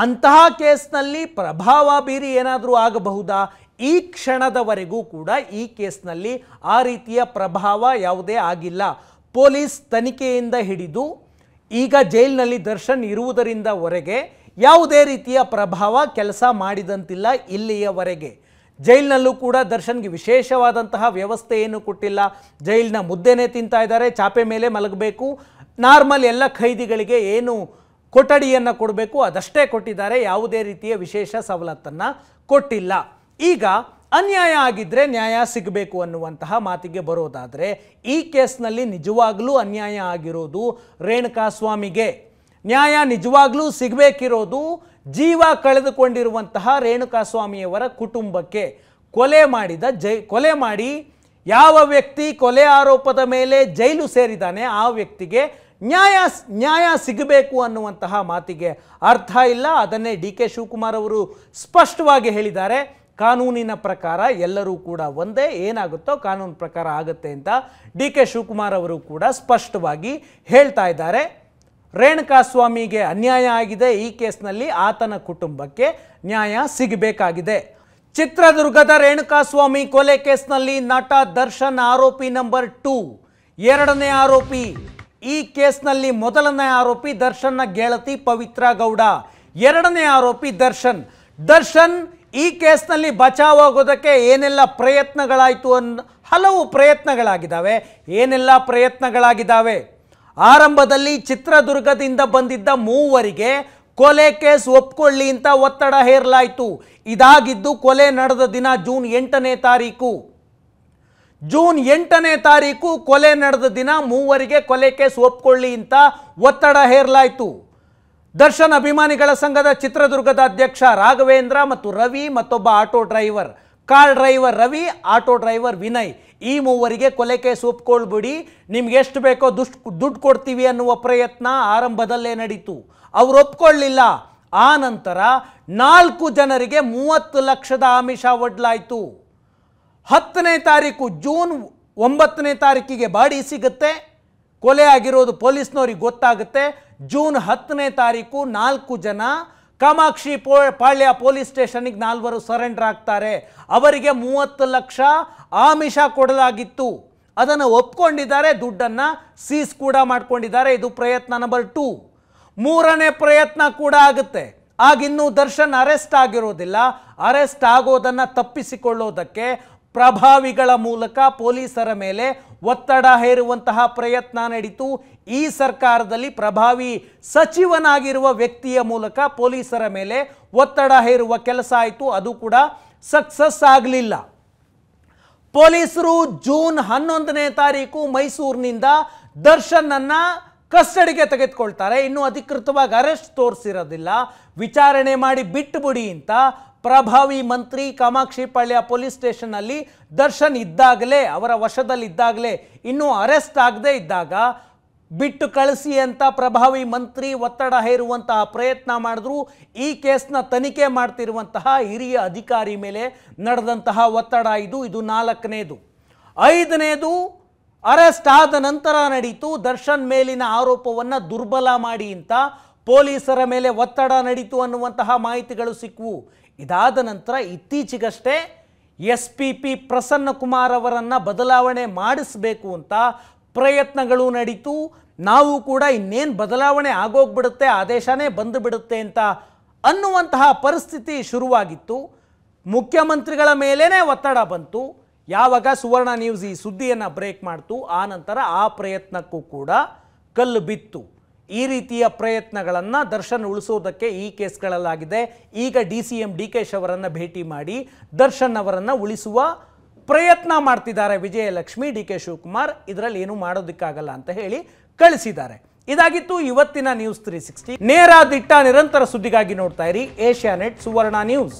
ಅಂತಹ ಕೇಸ್ನಲ್ಲಿ ಪ್ರಭಾವ ಬೀರಿ ಏನಾದರೂ ಆಗಬಹುದಾ ಈ ಕ್ಷಣದವರೆಗೂ ಕೂಡ ಈ ಕೇಸ್ನಲ್ಲಿ ಆ ರೀತಿಯ ಪ್ರಭಾವ ಯಾವುದೇ ಆಗಿಲ್ಲ ಪೊಲೀಸ್ ತನಿಖೆಯಿಂದ ಹಿಡಿದು ಈಗ ಜೈಲಿನಲ್ಲಿ ದರ್ಶನ್ ಇರುವುದರಿಂದ ಹೊರಗೆ ಯಾವುದೇ ರೀತಿಯ ಪ್ರಭಾವ ಕೆಲಸ ಮಾಡಿದಂತಿಲ್ಲ ಇಲ್ಲಿಯವರೆಗೆ ಜೈಲಿನಲ್ಲೂ ಕೂಡ ದರ್ಶನ್ಗೆ ವಿಶೇಷವಾದಂತಹ ವ್ಯವಸ್ಥೆ ಏನು ಕೊಟ್ಟಿಲ್ಲ ಜೈಲಿನ ಮುದ್ದೆನೇ ತಿಂತ ಇದ್ದಾರೆ ಚಾಪೆ ಮೇಲೆ ಮಲಗಬೇಕು ನಾರ್ಮಲ್ ಎಲ್ಲ ಖೈದಿಗಳಿಗೆ ಏನು ಕೊಠಡಿಯನ್ನು ಕೊಡಬೇಕು ಅದಷ್ಟೇ ಕೊಟ್ಟಿದ್ದಾರೆ ಯಾವುದೇ ರೀತಿಯ ವಿಶೇಷ ಸವಲತ್ತನ್ನು ಕೊಟ್ಟಿಲ್ಲ ಈಗ ಅನ್ಯಾಯ ಆಗಿದ್ದರೆ ನ್ಯಾಯ ಸಿಗಬೇಕು ಅನ್ನುವಂತಹ ಮಾತಿಗೆ ಬರೋದಾದರೆ ಈ ಕೇಸ್ನಲ್ಲಿ ನಿಜವಾಗಲೂ ಅನ್ಯಾಯ ಆಗಿರೋದು ರೇಣುಕಾಸ್ವಾಮಿಗೆ ನ್ಯಾಯ ನಿಜವಾಗ್ಲೂ ಸಿಗಬೇಕಿರೋದು ಜೀವ ಕಳೆದುಕೊಂಡಿರುವಂತಹ ರೇಣುಕಾಸ್ವಾಮಿಯವರ ಕುಟುಂಬಕ್ಕೆ ಕೊಲೆ ಮಾಡಿದ ಜೈ ಕೊಲೆ ಮಾಡಿ ಯಾವ ವ್ಯಕ್ತಿ ಕೊಲೆ ಆರೋಪದ ಮೇಲೆ ಜೈಲು ಸೇರಿದಾನೆ ಆ ವ್ಯಕ್ತಿಗೆ ನ್ಯಾಯ ನ್ಯಾಯ ಸಿಗಬೇಕು ಅನ್ನುವಂತಹ ಮಾತಿಗೆ ಅರ್ಥ ಇಲ್ಲ ಅದನ್ನೇ ಡಿ ಕೆ ಶಿವಕುಮಾರ್ ಅವರು ಸ್ಪಷ್ಟವಾಗಿ ಹೇಳಿದ್ದಾರೆ ಕಾನೂನಿನ ಪ್ರಕಾರ ಎಲ್ಲರೂ ಕೂಡ ಒಂದೇ ಏನಾಗುತ್ತೋ ಕಾನೂನು ಪ್ರಕಾರ ಆಗುತ್ತೆ ಅಂತ ಡಿ ಕೆ ಶಿವಕುಮಾರ್ ಅವರು ಕೂಡ ಸ್ಪಷ್ಟವಾಗಿ ಹೇಳ್ತಾ ಇದ್ದಾರೆ ರೇಣುಕಾಸ್ವಾಮಿಗೆ ಅನ್ಯಾಯ ಆಗಿದೆ ಈ ಕೇಸ್ನಲ್ಲಿ ಆತನ ಕುಟುಂಬಕ್ಕೆ ನ್ಯಾಯ ಸಿಗಬೇಕಾಗಿದೆ ಚಿತ್ರದುರ್ಗದ ರೇಣುಕಾಸ್ವಾಮಿ ಕೊಲೆ ಕೇಸ್ನಲ್ಲಿ ನಟ ದರ್ಶನ್ ಆರೋಪಿ ನಂಬರ್ ಟೂ ಎರಡನೇ ಆರೋಪಿ ಈ ಕೇಸ್ನಲ್ಲಿ ಮೊದಲನೇ ಆರೋಪಿ ದರ್ಶನ್ನ ಗೆಳತಿ ಪವಿತ್ರ ಗೌಡ ಎರಡನೇ ಆರೋಪಿ ದರ್ಶನ್ ದರ್ಶನ್ ಈ ಕೇಸ್ನಲ್ಲಿ ಬಚಾವಾಗೋದಕ್ಕೆ ಏನೆಲ್ಲ ಪ್ರಯತ್ನಗಳಾಯಿತು ಅನ್ ಹಲವು ಪ್ರಯತ್ನಗಳಾಗಿದ್ದಾವೆ ಏನೆಲ್ಲ ಪ್ರಯತ್ನಗಳಾಗಿದ್ದಾವೆ ಆರಂಭದಲ್ಲಿ ಚಿತ್ರದುರ್ಗದಿಂದ ಬಂದಿದ್ದ ಮೂವರಿಗೆ ಕೊಲೆ ಕೇಸ್ ಒಪ್ಕೊಳ್ಳಿ ಅಂತ ಒತ್ತಡ ಹೇರಲಾಯಿತು ಇದಾಗಿದ್ದು ಕೊಲೆ ನಡೆದ ದಿನ ಜೂನ್ ಎಂಟನೇ ತಾರೀಕು ಜೂನ್ ಎಂಟನೇ ತಾರೀಕು ಕೊಲೆ ನಡೆದ ದಿನ ಮೂವರಿಗೆ ಕೊಲೆ ಕೇಸ್ ಒಪ್ಕೊಳ್ಳಿ ಅಂತ ಒತ್ತಡ ಹೇರಲಾಯಿತು ದರ್ಶನ್ ಅಭಿಮಾನಿಗಳ ಸಂಘದ ಚಿತ್ರದುರ್ಗದ ಅಧ್ಯಕ್ಷ ರಾಘವೇಂದ್ರ ಮತ್ತು ರವಿ ಮತ್ತೊಬ್ಬ auto driver car driver Ravi auto driver Vinay ಈ ಮೂವರಿಗೆ ಕೊಲೆ ಕೇಸು ಒಪ್ಕೊಳ್ಬಿಡಿ ನಿಮ್ಗೆ ಎಷ್ಟು ಬೇಕೋ ದುಷ್ಟ್ ದುಡ್ಡು ಕೊಡ್ತೀವಿ ಅನ್ನುವ ಪ್ರಯತ್ನ ಆರಂಭದಲ್ಲೇ ನಡೀತು ಅವ್ರು ಒಪ್ಕೊಳ್ಳಿಲ್ಲ ಆ ನಂತರ ನಾಲ್ಕು ಜನರಿಗೆ ಮೂವತ್ತು ಲಕ್ಷದ ಆಮಿಷ ಒಡ್ಲಾಯಿತು ಹತ್ತನೇ ತಾರೀಕು ಜೂನ್ ಒಂಬತ್ತನೇ ತಾರೀಕಿಗೆ ಬಾಡಿ ಸಿಗುತ್ತೆ ಕೊಲೆ ಆಗಿರೋದು ಪೊಲೀಸ್ನವ್ರಿಗೆ ಗೊತ್ತಾಗುತ್ತೆ ಜೂನ್ ಹತ್ತನೇ ತಾರೀಕು ನಾಲ್ಕು ಜನ ಕಾಮಾಕ್ಷಿ ಪೋ ಪಾಳ್ಯ ಪೊಲೀಸ್ ಸ್ಟೇಷನ್ಗೆ ನಾಲ್ವರು ಸರೆಂಡರ್ ಆಗ್ತಾರೆ ಅವರಿಗೆ ಮೂವತ್ತು ಲಕ್ಷ ಆಮಿಷ ಕೊಡಲಾಗಿತ್ತು ಅದನ್ನು ಒಪ್ಕೊಂಡಿದ್ದಾರೆ ದುಡ್ಡನ್ನು ಸೀಸ್ ಕೂಡ ಮಾಡ್ಕೊಂಡಿದ್ದಾರೆ ಇದು ಪ್ರಯತ್ನ ನಂಬರ್ ಟು ಮೂರನೇ ಪ್ರಯತ್ನ ಕೂಡ ಆಗುತ್ತೆ ಆಗಿನ್ನೂ ದರ್ಶನ್ ಅರೆಸ್ಟ್ ಆಗಿರೋದಿಲ್ಲ ಅರೆಸ್ಟ್ ಆಗೋದನ್ನು ತಪ್ಪಿಸಿಕೊಳ್ಳೋದಕ್ಕೆ ಪ್ರಭಾವಿಗಳ ಮೂಲಕ ಪೊಲೀಸರ ಮೇಲೆ ಒತ್ತಡ ಹೇರುವಂತಹ ಪ್ರಯತ್ನ ನಡೀತು ಈ ಸರ್ಕಾರದಲ್ಲಿ ಪ್ರಭಾವಿ ಸಚಿವನಾಗಿರುವ ವ್ಯಕ್ತಿಯ ಮೂಲಕ ಪೊಲೀಸರ ಮೇಲೆ ಒತ್ತಡ ಹೇರುವ ಕೆಲಸ ಆಯಿತು ಅದು ಕೂಡ ಸಕ್ಸಸ್ ಆಗಲಿಲ್ಲ ಪೊಲೀಸರು ಜೂನ್ ಹನ್ನೊಂದನೇ ತಾರೀಕು ಮೈಸೂರಿನಿಂದ ದರ್ಶನನ್ನು ಕಸ್ಟಡಿಗೆ ತೆಗೆದುಕೊಳ್ತಾರೆ ಇನ್ನು ಅಧಿಕೃತವಾಗಿ ಅರೆಸ್ಟ್ ತೋರಿಸಿರೋದಿಲ್ಲ ವಿಚಾರಣೆ ಮಾಡಿ ಬಿಟ್ಟುಬಿಡಿ ಅಂತ ಪ್ರಭಾವಿ ಮಂತ್ರಿ ಕಾಮಾಕ್ಷಿಪಾಳ್ಯ ಪೊಲೀಸ್ ಸ್ಟೇಷನಲ್ಲಿ ದರ್ಶನ್ ಇದ್ದಾಗಲೇ ಅವರ ವಶದಲ್ಲಿದ್ದಾಗಲೇ ಇನ್ನೂ ಅರೆಸ್ಟ್ ಆಗದೇ ಇದ್ದಾಗ ಬಿಟ್ಟು ಕಳಿಸಿ ಅಂತ ಪ್ರಭಾವಿ ಮಂತ್ರಿ ಒತ್ತಡ ಹೇರುವಂತಹ ಪ್ರಯತ್ನ ಮಾಡಿದ್ರು ಈ ಕೇಸ್ನ ತನಿಖೆ ಮಾಡ್ತಿರುವಂತಹ ಹಿರಿಯ ಅಧಿಕಾರಿ ಮೇಲೆ ನಡೆದಂತಹ ಒತ್ತಡ ಇದು ಇದು ನಾಲ್ಕನೇದು ಐದನೇದು ಅರೆಸ್ಟ್ ಆದ ನಂತರ ನಡೀತು ದರ್ಶನ್ ಮೇಲಿನ ಆರೋಪವನ್ನು ದುರ್ಬಲ ಮಾಡಿ ಅಂತ ಪೊಲೀಸರ ಮೇಲೆ ಒತ್ತಡ ನಡೀತು ಅನ್ನುವಂತಹ ಮಾಹಿತಿಗಳು ಸಿಕ್ಕುವು ಇದಾದ ನಂತರ ಇತ್ತೀಚೆಗಷ್ಟೇ S P P Prasanna Kumar ಅವರನ್ನು ಬದಲಾವಣೆ ಮಾಡಿಸಬೇಕು ಅಂತ ಪ್ರಯತ್ನಗಳು ನಡೀತು ನಾವು ಕೂಡ ಇನ್ನೇನು ಬದಲಾವಣೆ ಆಗೋಗ್ಬಿಡುತ್ತೆ ಆದೇಶನೇ ಬಂದುಬಿಡುತ್ತೆ ಅಂತ ಅನ್ನುವಂತಹ ಪರಿಸ್ಥಿತಿ ಶುರುವಾಗಿತ್ತು ಮುಖ್ಯಮಂತ್ರಿಗಳ ಮೇಲೇ ಒತ್ತಡ ಬಂತು ಯಾವಾಗ ಸುವರ್ಣ ನ್ಯೂಸ್ ಈ ಸುದ್ದಿಯನ್ನು ಬ್ರೇಕ್ ಮಾಡ್ತು ಆ ನಂತರ ಆ ಪ್ರಯತ್ನಕ್ಕೂ ಕೂಡ ಕಲ್ಲು ಬಿತ್ತು ಈ ರೀತಿಯ ಪ್ರಯತ್ನಗಳನ್ನು ದರ್ಶನ್ ಉಳಿಸೋದಕ್ಕೆ ಈ ಕೇಸ್ಗಳಲ್ಲಾಗಿದೆ ಈಗ ಡಿ ಸಿ ಎಂ ಡಿ ಶ್ ಅವರನ್ನು ಭೇಟಿ ಮಾಡಿ ದರ್ಶನ್ ಅವರನ್ನು ಉಳಿಸುವ ಪ್ರಯತ್ನ ಮಾಡ್ತಿದ್ದಾರೆ ವಿಜಯಲಕ್ಷ್ಮಿ ಡಿ ಕೆ ಶಿವಕುಮಾರ್ ಇದರಲ್ಲಿ ಏನೂ ಮಾಡೋದಕ್ಕಾಗಲ್ಲ ಅಂತ ಹೇಳಿ ಕಳಿಸಿದ್ದಾರೆ ಇದಾಗಿತ್ತು ಇವತ್ತಿನ ನ್ಯೂಸ್ ತ್ರೀ ಸಿಕ್ಸ್ಟಿ ನೇರ ದಿಟ್ಟ ನಿರಂತರ ಸುದ್ದಿಗಾಗಿ ನೋಡ್ತಾ ಇರಿ ಏಷ್ಯಾ ಸುವರ್ಣ ನ್ಯೂಸ್